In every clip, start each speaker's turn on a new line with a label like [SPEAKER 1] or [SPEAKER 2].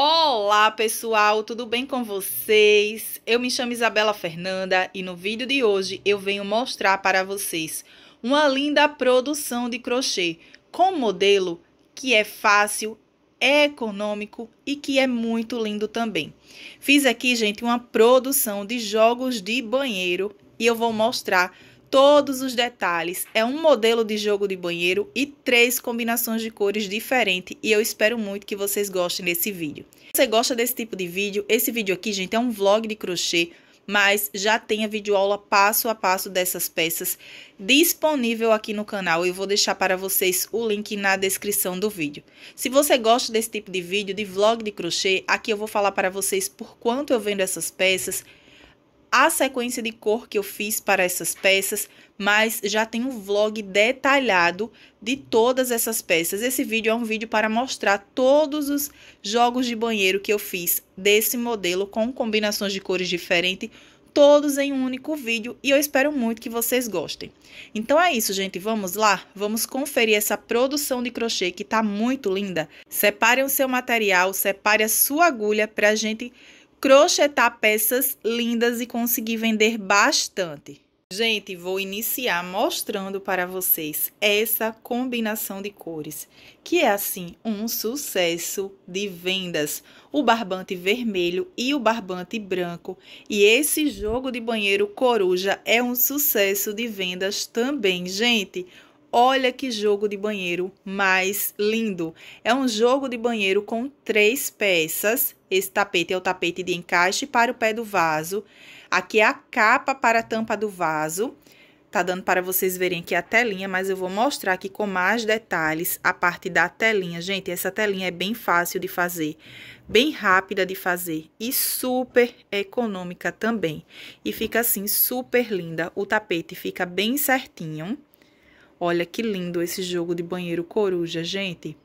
[SPEAKER 1] Olá pessoal, tudo bem com vocês? Eu me chamo Isabela Fernanda e no vídeo de hoje eu venho mostrar para vocês uma linda produção de crochê com modelo que é fácil, é econômico e que é muito lindo também. Fiz aqui, gente, uma produção de jogos de banheiro e eu vou mostrar todos os detalhes. É um modelo de jogo de banheiro e três combinações de cores diferentes e eu espero muito que vocês gostem desse vídeo. Se você gosta desse tipo de vídeo, esse vídeo aqui, gente, é um vlog de crochê, mas já tem a videoaula passo a passo dessas peças disponível aqui no canal. Eu vou deixar para vocês o link na descrição do vídeo. Se você gosta desse tipo de vídeo, de vlog de crochê, aqui eu vou falar para vocês por quanto eu vendo essas peças, a sequência de cor que eu fiz para essas peças, mas já tem um vlog detalhado de todas essas peças. Esse vídeo é um vídeo para mostrar todos os jogos de banheiro que eu fiz desse modelo com combinações de cores diferentes, todos em um único vídeo e eu espero muito que vocês gostem. Então é isso, gente, vamos lá? Vamos conferir essa produção de crochê que está muito linda. Separe o seu material, separe a sua agulha para a gente crochetar peças lindas e conseguir vender bastante. Gente, vou iniciar mostrando para vocês essa combinação de cores, que é assim um sucesso de vendas. O barbante vermelho e o barbante branco. E esse jogo de banheiro coruja é um sucesso de vendas também, gente. Olha que jogo de banheiro mais lindo! É um jogo de banheiro com três peças. Esse tapete é o tapete de encaixe para o pé do vaso. Aqui é a capa para a tampa do vaso. Tá dando para vocês verem aqui a telinha, mas eu vou mostrar aqui com mais detalhes a parte da telinha. Gente, essa telinha é bem fácil de fazer, bem rápida de fazer e super econômica também. E fica assim, super linda. O tapete fica bem certinho. Olha que lindo esse jogo de banheiro coruja, gente.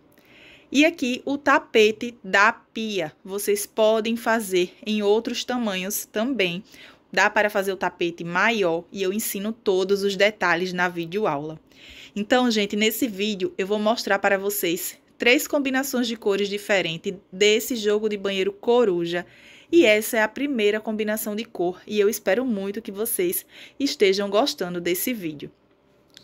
[SPEAKER 1] E aqui o tapete da pia. Vocês podem fazer em outros tamanhos também. Dá para fazer o tapete maior e eu ensino todos os detalhes na videoaula. Então, gente, nesse vídeo eu vou mostrar para vocês três combinações de cores diferentes desse jogo de banheiro coruja. E essa é a primeira combinação de cor e eu espero muito que vocês estejam gostando desse vídeo.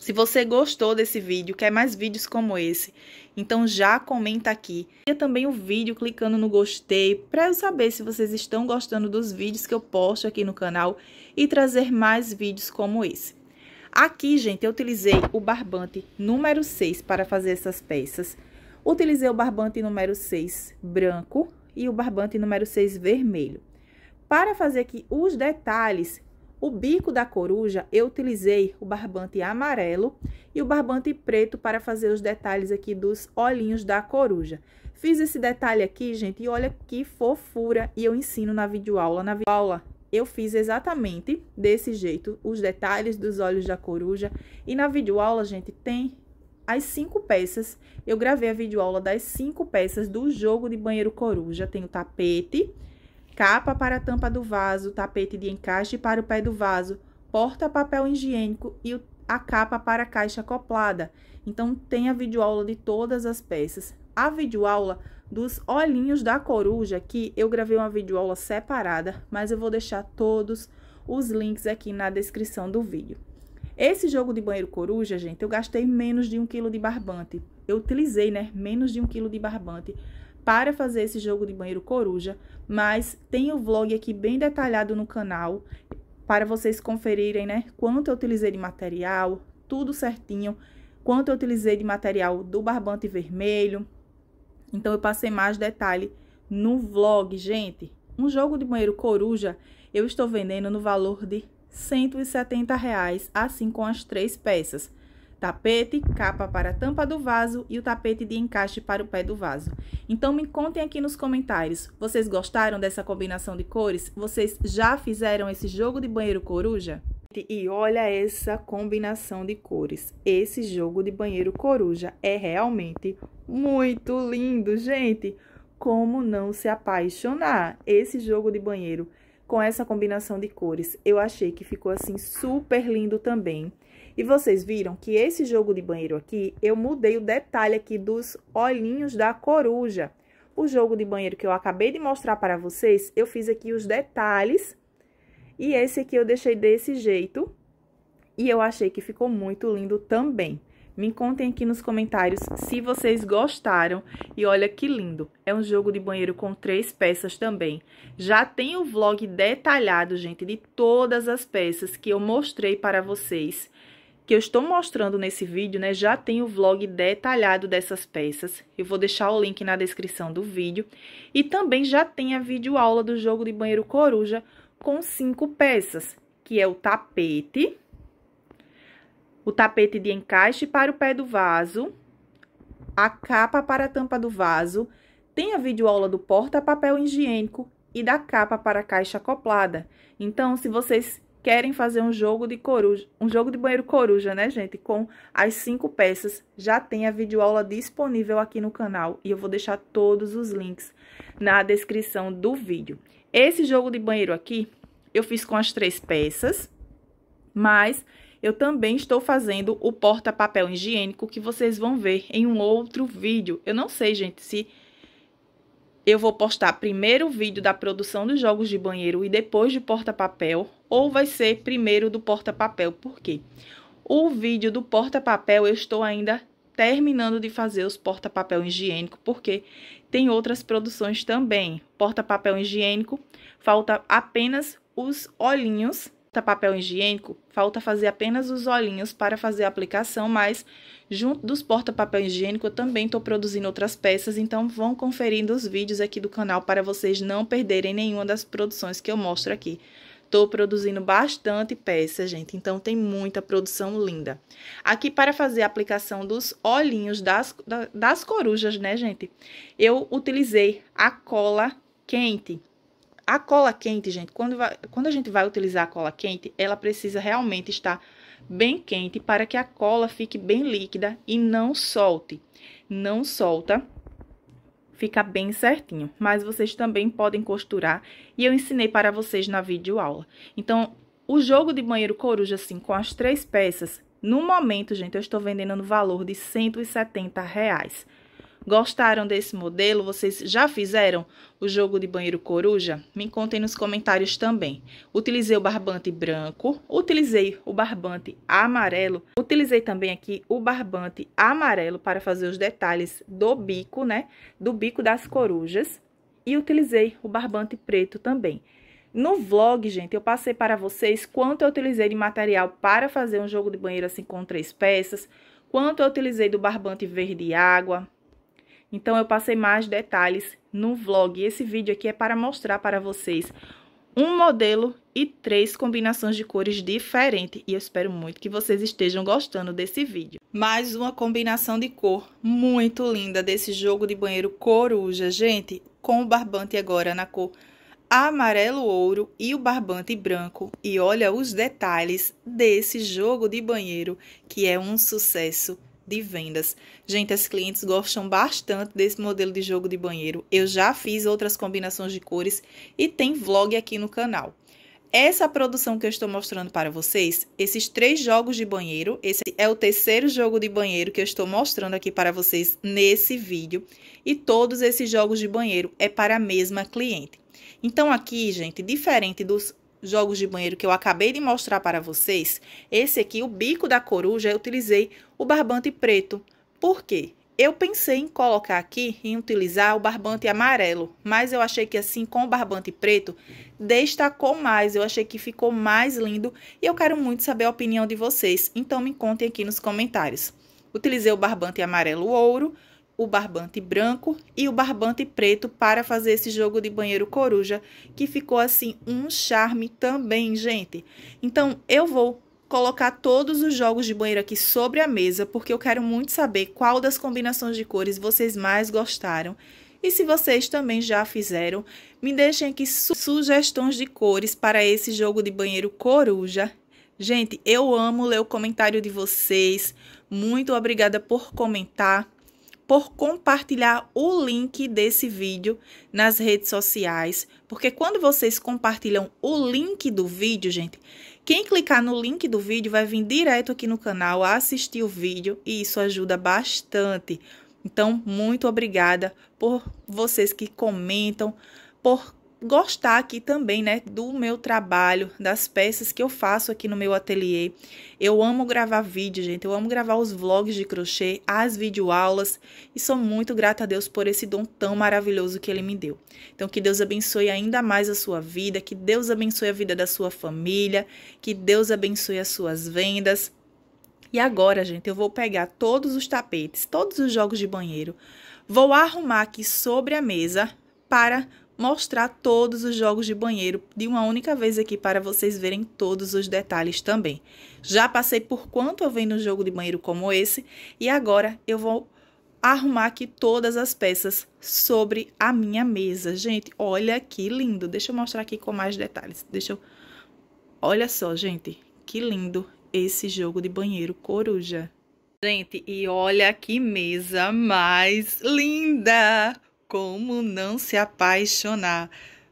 [SPEAKER 1] Se você gostou desse vídeo, quer mais vídeos como esse, então já comenta aqui. E também o vídeo clicando no gostei para eu saber se vocês estão gostando dos vídeos que eu posto aqui no canal e trazer mais vídeos como esse. Aqui, gente, eu utilizei o barbante número 6 para fazer essas peças. Utilizei o barbante número 6 branco e o barbante número 6 vermelho. Para fazer aqui os detalhes, o bico da coruja, eu utilizei o barbante amarelo e o barbante preto para fazer os detalhes aqui dos olhinhos da coruja. Fiz esse detalhe aqui, gente, e olha que fofura, e eu ensino na videoaula. Na videoaula eu fiz exatamente desse jeito, os detalhes dos olhos da coruja. E na videoaula, gente, tem as cinco peças. Eu gravei a videoaula das cinco peças do jogo de banheiro coruja. Tem o tapete, capa para a tampa do vaso, tapete de encaixe para o pé do vaso, porta-papel higiênico e a capa para a caixa acoplada. Então, tem a videoaula de todas as peças. A videoaula dos olhinhos da coruja, que eu gravei uma videoaula separada, mas eu vou deixar todos os links aqui na descrição do vídeo. Esse jogo de banheiro coruja, gente, eu gastei menos de um quilo de barbante. Eu utilizei, né, menos de um quilo de barbante para fazer esse jogo de banheiro coruja, mas tem o vlog aqui bem detalhado no canal para vocês conferirem, né, quanto eu utilizei de material, tudo certinho, quanto eu utilizei de material do barbante vermelho. Então, eu passei mais detalhe no vlog, gente. Um jogo de banheiro coruja eu estou vendendo no valor de R$ 170, reais, assim com as três peças tapete, capa para a tampa do vaso e o tapete de encaixe para o pé do vaso. Então me contem aqui nos comentários, vocês gostaram dessa combinação de cores? Vocês já fizeram esse jogo de banheiro coruja? E olha essa combinação de cores. Esse jogo de banheiro coruja é realmente muito lindo, gente. Como não se apaixonar? Esse jogo de banheiro com essa combinação de cores, eu achei que ficou assim super lindo também. E vocês viram que esse jogo de banheiro aqui, eu mudei o detalhe aqui dos olhinhos da coruja. O jogo de banheiro que eu acabei de mostrar para vocês, eu fiz aqui os detalhes. E esse aqui eu deixei desse jeito. E eu achei que ficou muito lindo também. Me contem aqui nos comentários se vocês gostaram. E olha que lindo, é um jogo de banheiro com três peças também. Já tem o vlog detalhado, gente, de todas as peças que eu mostrei para vocês que eu estou mostrando nesse vídeo, né, já tem o vlog detalhado dessas peças. Eu vou deixar o link na descrição do vídeo. E também já tem a videoaula do jogo de banheiro coruja com cinco peças, que é o tapete, o tapete de encaixe para o pé do vaso, a capa para a tampa do vaso, tem a videoaula do porta-papel higiênico e da capa para a caixa acoplada. Então, se vocês querem fazer um jogo de coruja, um jogo de banheiro coruja, né, gente? Com as cinco peças. Já tem a videoaula disponível aqui no canal e eu vou deixar todos os links na descrição do vídeo. Esse jogo de banheiro aqui eu fiz com as três peças, mas eu também estou fazendo o porta-papel higiênico que vocês vão ver em um outro vídeo. Eu não sei, gente, se eu vou postar primeiro o vídeo da produção dos jogos de banheiro e depois de porta-papel, ou vai ser primeiro do porta-papel, por quê? O vídeo do porta-papel eu estou ainda terminando de fazer os porta-papel higiênico, porque tem outras produções também. Porta-papel higiênico, falta apenas os olhinhos Falta papel higiênico, falta fazer apenas os olhinhos para fazer a aplicação, mas junto dos porta-papel higiênico eu também estou produzindo outras peças, então vão conferindo os vídeos aqui do canal para vocês não perderem nenhuma das produções que eu mostro aqui. Estou produzindo bastante peça, gente, então tem muita produção linda. Aqui para fazer a aplicação dos olhinhos das, das corujas, né, gente? Eu utilizei a cola quente, a cola quente, gente, quando, vai, quando a gente vai utilizar a cola quente, ela precisa realmente estar bem quente para que a cola fique bem líquida e não solte. Não solta, fica bem certinho. Mas vocês também podem costurar e eu ensinei para vocês na videoaula. Então, o jogo de banheiro coruja, assim, com as três peças, no momento, gente, eu estou vendendo no valor de R$ 170 reais. Gostaram desse modelo? Vocês já fizeram o jogo de banheiro coruja? Me contem nos comentários também. Utilizei o barbante branco, utilizei o barbante amarelo, utilizei também aqui o barbante amarelo para fazer os detalhes do bico, né? Do bico das corujas. E utilizei o barbante preto também. No vlog, gente, eu passei para vocês quanto eu utilizei de material para fazer um jogo de banheiro assim com três peças, quanto eu utilizei do barbante verde água, então eu passei mais detalhes no vlog. Esse vídeo aqui é para mostrar para vocês um modelo e três combinações de cores diferentes. E eu espero muito que vocês estejam gostando desse vídeo. Mais uma combinação de cor muito linda desse jogo de banheiro coruja, gente. Com o barbante agora na cor amarelo ouro e o barbante branco. E olha os detalhes desse jogo de banheiro que é um sucesso de vendas. Gente, as clientes gostam bastante desse modelo de jogo de banheiro. Eu já fiz outras combinações de cores e tem vlog aqui no canal. Essa produção que eu estou mostrando para vocês, esses três jogos de banheiro, esse é o terceiro jogo de banheiro que eu estou mostrando aqui para vocês nesse vídeo, e todos esses jogos de banheiro é para a mesma cliente. Então aqui, gente, diferente dos jogos de banheiro que eu acabei de mostrar para vocês, esse aqui, o bico da coruja, eu utilizei o barbante preto. Por quê? Eu pensei em colocar aqui, em utilizar o barbante amarelo, mas eu achei que assim, com o barbante preto, destacou mais, eu achei que ficou mais lindo e eu quero muito saber a opinião de vocês, então me contem aqui nos comentários. Utilizei o barbante amarelo ouro, o barbante branco e o barbante preto para fazer esse jogo de banheiro coruja, que ficou assim um charme também, gente. Então, eu vou colocar todos os jogos de banheiro aqui sobre a mesa, porque eu quero muito saber qual das combinações de cores vocês mais gostaram. E se vocês também já fizeram, me deixem aqui su sugestões de cores para esse jogo de banheiro coruja. Gente, eu amo ler o comentário de vocês. Muito obrigada por comentar por compartilhar o link desse vídeo nas redes sociais, porque quando vocês compartilham o link do vídeo, gente, quem clicar no link do vídeo vai vir direto aqui no canal a assistir o vídeo e isso ajuda bastante. Então, muito obrigada por vocês que comentam, por gostar aqui também, né, do meu trabalho, das peças que eu faço aqui no meu ateliê. Eu amo gravar vídeo, gente, eu amo gravar os vlogs de crochê, as videoaulas e sou muito grata a Deus por esse dom tão maravilhoso que ele me deu. Então que Deus abençoe ainda mais a sua vida, que Deus abençoe a vida da sua família, que Deus abençoe as suas vendas. E agora, gente, eu vou pegar todos os tapetes, todos os jogos de banheiro, vou arrumar aqui sobre a mesa para mostrar todos os jogos de banheiro de uma única vez aqui para vocês verem todos os detalhes também. Já passei por quanto eu venho no jogo de banheiro como esse e agora eu vou arrumar aqui todas as peças sobre a minha mesa. Gente, olha que lindo. Deixa eu mostrar aqui com mais detalhes. Deixa eu... Olha só, gente, que lindo esse jogo de banheiro coruja. Gente, e olha que mesa mais linda! Como não se apaixonar?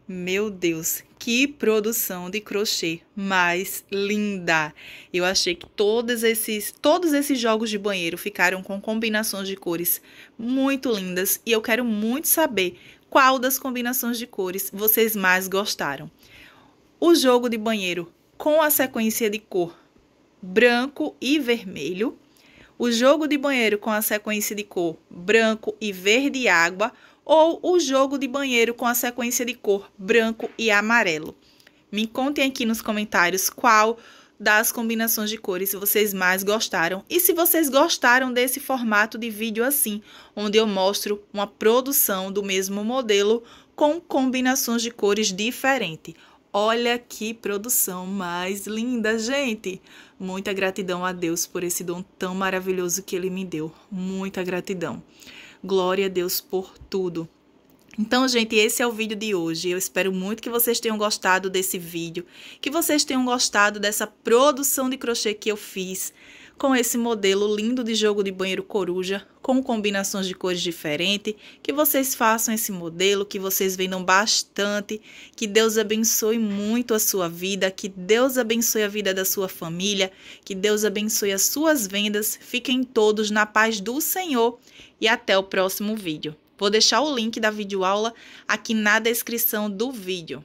[SPEAKER 1] Meu Deus, que produção de crochê mais linda! Eu achei que todos esses, todos esses jogos de banheiro ficaram com combinações de cores muito lindas e eu quero muito saber qual das combinações de cores vocês mais gostaram. O jogo de banheiro com a sequência de cor branco e vermelho, o jogo de banheiro com a sequência de cor branco e verde água ou o jogo de banheiro com a sequência de cor branco e amarelo. Me contem aqui nos comentários qual das combinações de cores vocês mais gostaram e se vocês gostaram desse formato de vídeo assim, onde eu mostro uma produção do mesmo modelo com combinações de cores diferentes. Olha que produção mais linda, gente! Muita gratidão a Deus por esse dom tão maravilhoso que ele me deu. Muita gratidão. Glória a Deus por tudo. Então, gente, esse é o vídeo de hoje. Eu espero muito que vocês tenham gostado desse vídeo, que vocês tenham gostado dessa produção de crochê que eu fiz com esse modelo lindo de jogo de banheiro coruja, com combinações de cores diferentes, que vocês façam esse modelo, que vocês vendam bastante, que Deus abençoe muito a sua vida, que Deus abençoe a vida da sua família, que Deus abençoe as suas vendas, fiquem todos na paz do Senhor e até o próximo vídeo. Vou deixar o link da videoaula aqui na descrição do vídeo.